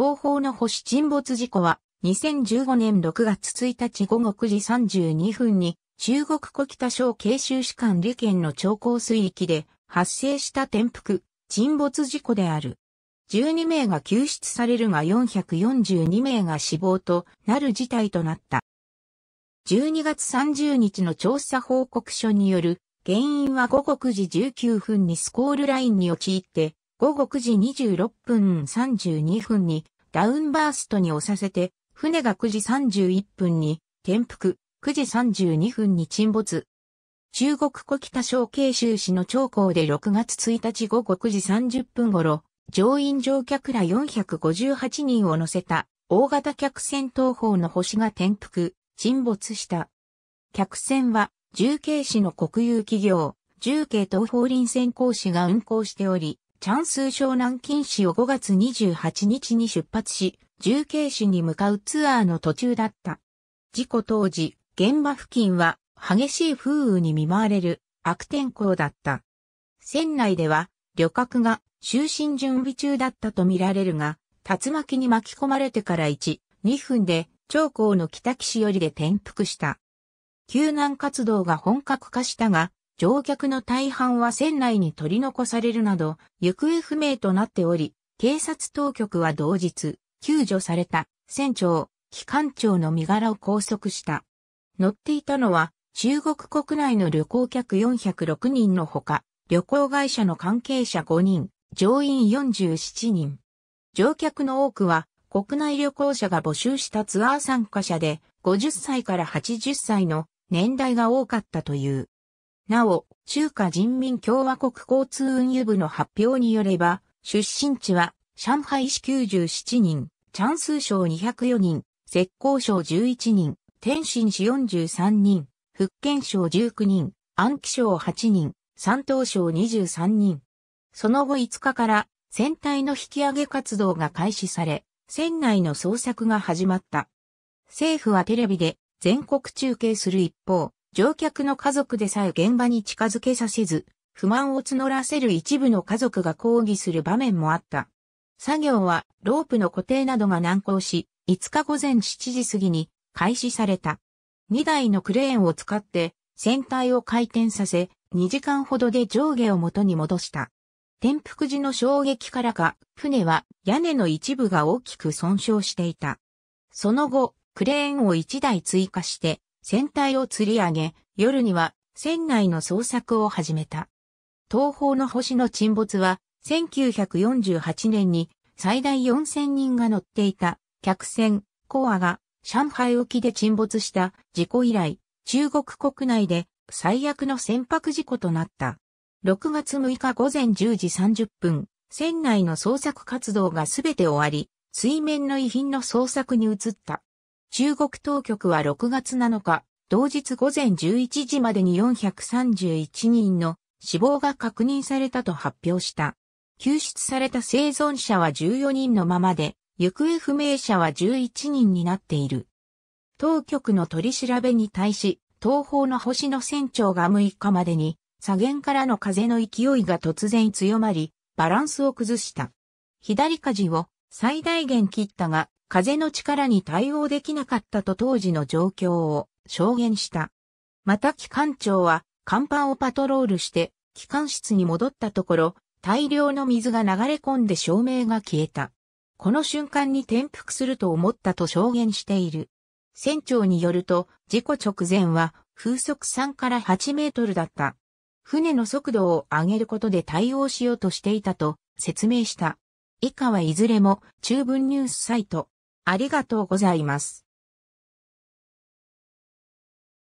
東方の星沈没事故は、2015年6月1日午後9時32分に、中国古北省慶州市管理県の長江水域で発生した転覆、沈没事故である。12名が救出されるが442名が死亡となる事態となった。12月30日の調査報告書による原因は午後9時19分にスコールラインに陥って午後9時26分32分にダウンバーストに押させて、船が9時31分に転覆、9時32分に沈没。中国古北省慶州市の長江で6月1日午後9時30分頃、乗員乗客ら458人を乗せた大型客船東方の星が転覆、沈没した。客船は重慶市の国有企業、重慶東方林船工市が運航しており、チャンスー湘南近市を5月28日に出発し、重慶市に向かうツアーの途中だった。事故当時、現場付近は激しい風雨に見舞われる悪天候だった。船内では旅客が就寝準備中だったとみられるが、竜巻に巻き込まれてから1、2分で長江の北岸寄りで転覆した。救難活動が本格化したが、乗客の大半は船内に取り残されるなど、行方不明となっており、警察当局は同日、救助された船長、機関長の身柄を拘束した。乗っていたのは、中国国内の旅行客406人のほか、旅行会社の関係者5人、乗員47人。乗客の多くは、国内旅行者が募集したツアー参加者で、50歳から80歳の年代が多かったという。なお、中華人民共和国交通運輸部の発表によれば、出身地は、上海市97人、チャンス省204人、浙江省11人、天津市43人、福建省19人、安徽省8人、山東省23人。その後5日から、船体の引き上げ活動が開始され、船内の捜索が始まった。政府はテレビで全国中継する一方、乗客の家族でさえ現場に近づけさせず、不満を募らせる一部の家族が抗議する場面もあった。作業はロープの固定などが難航し、5日午前7時過ぎに開始された。2台のクレーンを使って船体を回転させ、2時間ほどで上下を元に戻した。転覆時の衝撃からか、船は屋根の一部が大きく損傷していた。その後、クレーンを1台追加して、船体を釣り上げ、夜には船内の捜索を始めた。東方の星の沈没は、1948年に最大4000人が乗っていた客船コアが上海沖で沈没した事故以来、中国国内で最悪の船舶事故となった。6月6日午前10時30分、船内の捜索活動がすべて終わり、水面の遺品の捜索に移った。中国当局は6月7日、同日午前11時までに431人の死亡が確認されたと発表した。救出された生存者は14人のままで、行方不明者は11人になっている。当局の取り調べに対し、東方の星の船長が6日までに、左舷からの風の勢いが突然強まり、バランスを崩した。左舵を最大限切ったが、風の力に対応できなかったと当時の状況を証言した。また機関長は、甲板をパトロールして、機関室に戻ったところ、大量の水が流れ込んで照明が消えた。この瞬間に転覆すると思ったと証言している。船長によると、事故直前は風速3から8メートルだった。船の速度を上げることで対応しようとしていたと説明した。以下はいずれも中文ニュースサイト、ありがとうございます。